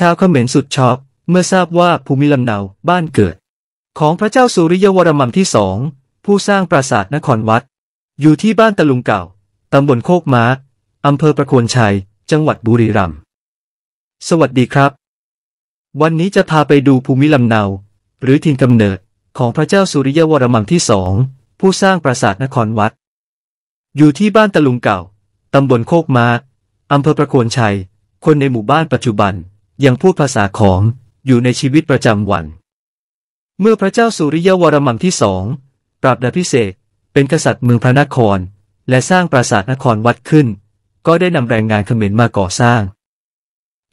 ชาวเขมรสุดช็อกเมื่อทราบว่าภูมิลำเนาบ้านเกิด ของพระเจ้าสุริยวรมันที่สองผู้สร้างปราสาทนครวัด อยู่ที่บ้านตะลุงเก่าตำบลโคกม้าอำเภอประโคนชัย จังหวัดบุรีรัมย์สวัสดีครับ วันนี้จะพาไปดูภูมิลำเนา หรือถิ่นกำเนิดของพระเจ้าสุริยวรมันที่สองผู้สร้างปราสาทนครวัด อยู่ที่บ้านตะลุงเก่าตำบลโคกม้าอำเภอประโคนชัย คนในหมู่บ้านปัจจุบันยังพูดภาษาของ อยู่ในชีวิตประจำวัน เมื่อพระเจ้าสุริยวรมังที่สองปรับดาพิเศษ เป็นกษัตริย์เมืองพระนคร และสร้างปราสาทนครวัดขึ้น ก็ได้นำแรงงานเขมรมาก่อสร้าง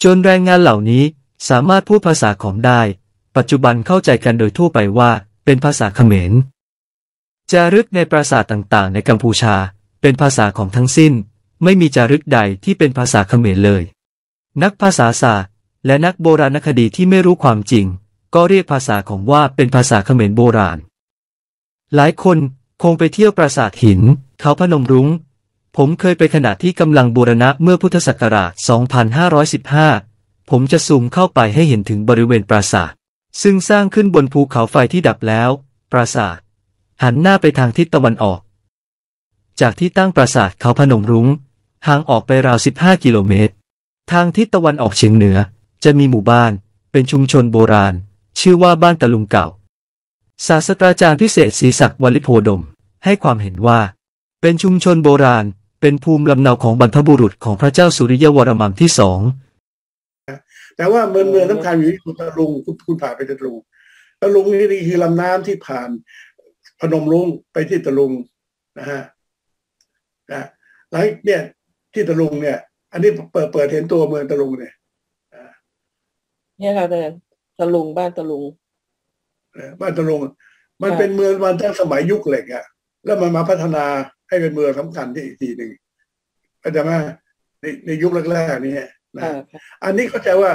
จนแรงงานเหล่านี้สามารถพูดภาษาของได้ ปัจจุบันเข้าใจกันโดยทั่วไปว่าเป็นภาษาเขมรจารึกในปราสาทต่างๆ ในกัมพูชาเป็นภาษาของทั้งสิ้น ไม่มีจารึกใดที่เป็นภาษาเขมรเลย นักภาษาศาสตร์และนักโบราณคดีที่ไม่รู้ความจริง ก็เรียกภาษาของว่าเป็นภาษาเขมรโบราณ หลายคนคงไปเที่ยวปราสาทหิน เขาพนมรุง้ง ผมเคยไปขณะที่กำลังบูรณะเมื่อพุทธศักราช 2515 ผมจะซูมเข้าไปให้เห็นถึงบริเวณปราสาท ซึ่งสร้างขึ้นบนภูเขาไฟที่ดับแล้ว ปราสาท หันหน้าไปทางทิศตะวันออก จากที่ตั้งปราสาทเขาพนมรุง้งห่างออกไปราว15กิโลเมตรทางทิศตะวันออกเฉียงเหนือจะมีหมู่บ้าน เป็นชุมชนโบราณ ชื่อว่าบ้านตะลุงเก่า ศาสตราจารย์พิเศษศรีศักดิ์วลิโพดมให้ความเห็นว่า เป็นชุมชนโบราณ เป็นภูมิลำเนาของบรรพบุรุษของพระเจ้าสุริยวรมันที่สองแต่ว่าเมืองเมืองสำคัญอยู่ที่ตะลุงคุณคุณผ่านไปตะลุงตะลุงนี่คือลำน้ำที่ผ่านพนมลุงไปที่ตะลุงนะฮะนะแล้วเนี่ยที่ตะลุงเนี่ยอันนี้เปิดเปิดเห็นตัวเมืองตะลุงเนี่ยนี่ยค่ะอาจารย์ตะลุงบ้านตะลุงบ้านตะลุง มันเป็นเมืองมันตั้งสมัยยุคเหล็กอ่ะ แล้วมันมาพัฒนาให้เป็นเมืองสำคัญที่อีกทีหนึ่งอาจารจ์มมในในยุคแรกๆนี่นะอันนี้เข้าใจว่า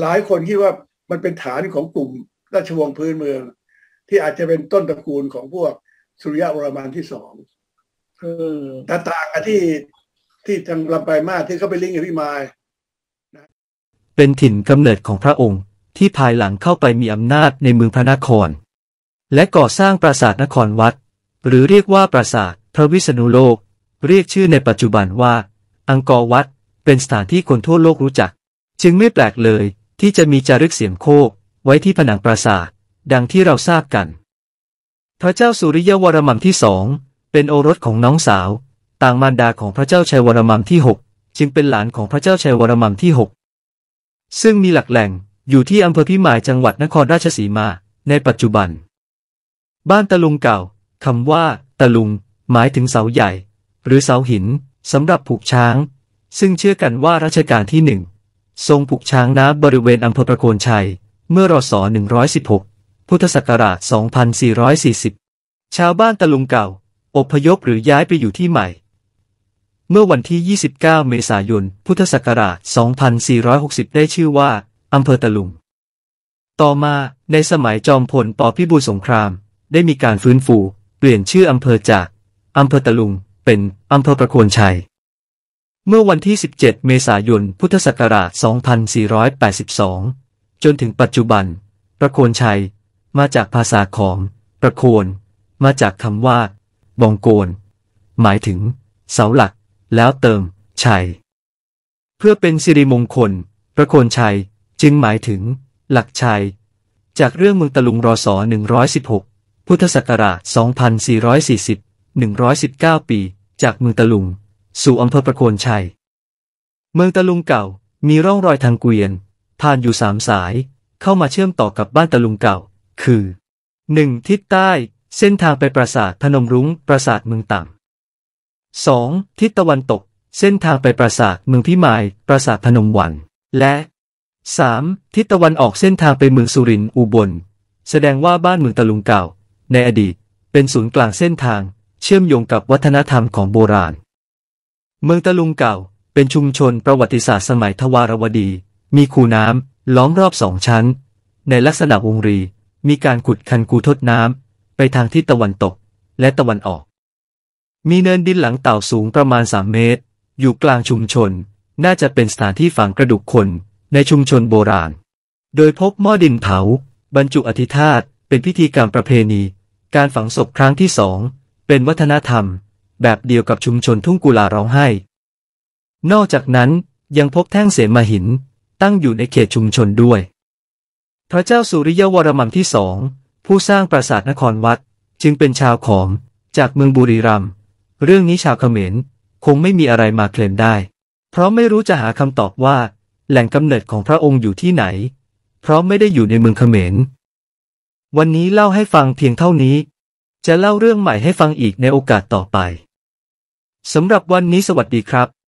หลายคนคิดว่ามันเป็นฐานของกลุ่ม ราชวงศ์พื้นเมืองที่อาจจะเป็นต้นตระกูลของพวกสุริยะวรมันที่สองแต่ต่างกับที่ที่ทางลำไปมากที่เขาไปลิงก์กับพี่มายเป็นถิ่นกำเนิดของพระองค์ ที่ภายหลังเข้าไปมีอำนาจในเมืองพระนคร และก่อสร้างปราสาทนครวัด หรือเรียกว่าปราสาทพระวิษณุโลก เรียกชื่อในปัจจุบันว่า อังกอร์วัดเป็นสถานที่คนทั่วโลกรู้จัก จึงไม่แปลกเลยที่จะมีจารึกเสียงโคก ไว้ที่ผนังปราสาท ดังที่เราทราบกัน พระเจ้าสุริยวรมันที่สองเป็นโอรสของน้องสาว ต่างมารดาของพระเจ้าชัยวรมันที่หกจึงเป็นหลานของพระเจ้าชัยวรมันที่หกซึ่งมีหลักแหล่งอยู่ที่อำเภอพิมายจังหวัดนครราชสีมา ในปัจจุบัน บ้านตะลุงเก่าคำว่าตะลุงหมายถึงเสาใหญ่ หรือเสาหินสำหรับผูกช้าง ซึ่งเชื่อกันว่ารัชกาลที่หนึ่ง ทรงผูกช้างน้ำบริเวณอำเภอประโคนชัย เมื่อรศ116 พุทธศักราช 2440 ชาวบ้านตะลุงเก่า อพยพหรือย้ายไปอยู่ที่ใหม่เมื่อวันที่ 29 เมษายน พุทธศักราช 2460 ได้ชื่อว่าอำเภอตะลุง ต่อมาในสมัยจอมพลปพิบูลสงคราม ได้มีการฟื้นฟูเปลี่ยนชื่ออำเภอจากอำเภอตะลุง เป็นอำเภอประโคนชัย เมื่อวันที่ 17 เมษายน พุทธศักราช2482จนถึงปัจจุบันประโคนชัย มาจากภาษาของประโคนมาจากคำว่า บองโกน หมายถึงเสาหลักแล้วเติมชัย เพื่อเป็นสิริมงคล ประโคนชัยจึงหมายถึง หลักชัย จากเรื่องเมืองตะลุงรอสอ116 พุทธศักราช2440 119 ปี จากเมืองตะลุง สู่อำเภอประโคนชัย เมืองตะลุงเก่ามีร่องรอยทางเกวียน ผ่านอยู่สามสาย เข้ามาเชื่อมต่อกับบ้านตะลุงเก่า คือ 1. ทิศใต้เส้นทางไปปราสาทพนมรุง้งปราสาทเมืองต่ำ 2. ทิศตะวันตกเส้นทางไปปราสาทเมืองพิมายปราสาทพนมวันและ 3. ทิศตะวันออกเส้นทางไปเมืองสุรินทร์อุบลแสดงว่าบ้านเมืองตะลุงเก่า ในอดีตเป็นศูนย์กลางเส้นทางเชื่อมโยงกับวัฒนธรรมของโบราณ เมืองตะลุงเก่าเป็นชุมชนประวัติศาสตร์สมัยทวารวดี มีคูน้ำล้อมรอบสองชั้น ในลักษณะวงรี มีการขุดคันคูทดน้ำไปทางทิศตะวันตกและตะวันออกมีเนินดินหลังเต่าสูงประมาณ 3 เมตร อยู่กลางชุมชน น่าจะเป็นสถานที่ฝังกระดูกคน ในชุมชนโบราณ โดยพบหม้อดินเผา บรรจุอธิธาตเป็นพิธีกรรมประเพณี การฝังศพครั้งที่สองเป็นวัฒนธรรม แบบเดียวกับชุมชนทุ่งกุลาร้องไห้ นอกจากนั้นยังพบแท่งเสมาหิน ตั้งอยู่ในเขตชุมชนด้วย พระเจ้าสุริยวรมันที่สองผู้สร้างปราสาทนครวัดจึงเป็นชาวขอมจากเมืองบุรีรัมย์เรื่องนี้ชาวเขมรคงไม่มีอะไรมาเคลมได้ เพราะไม่รู้จะหาคำตอบว่าแหล่งกำเนิดของพระองค์อยู่ที่ไหน เพราะไม่ได้อยู่ในเมืองเขมร วันนี้เล่าให้ฟังเพียงเท่านี้ จะเล่าเรื่องใหม่ให้ฟังอีกในโอกาสต่อไป สำหรับวันนี้สวัสดีครับ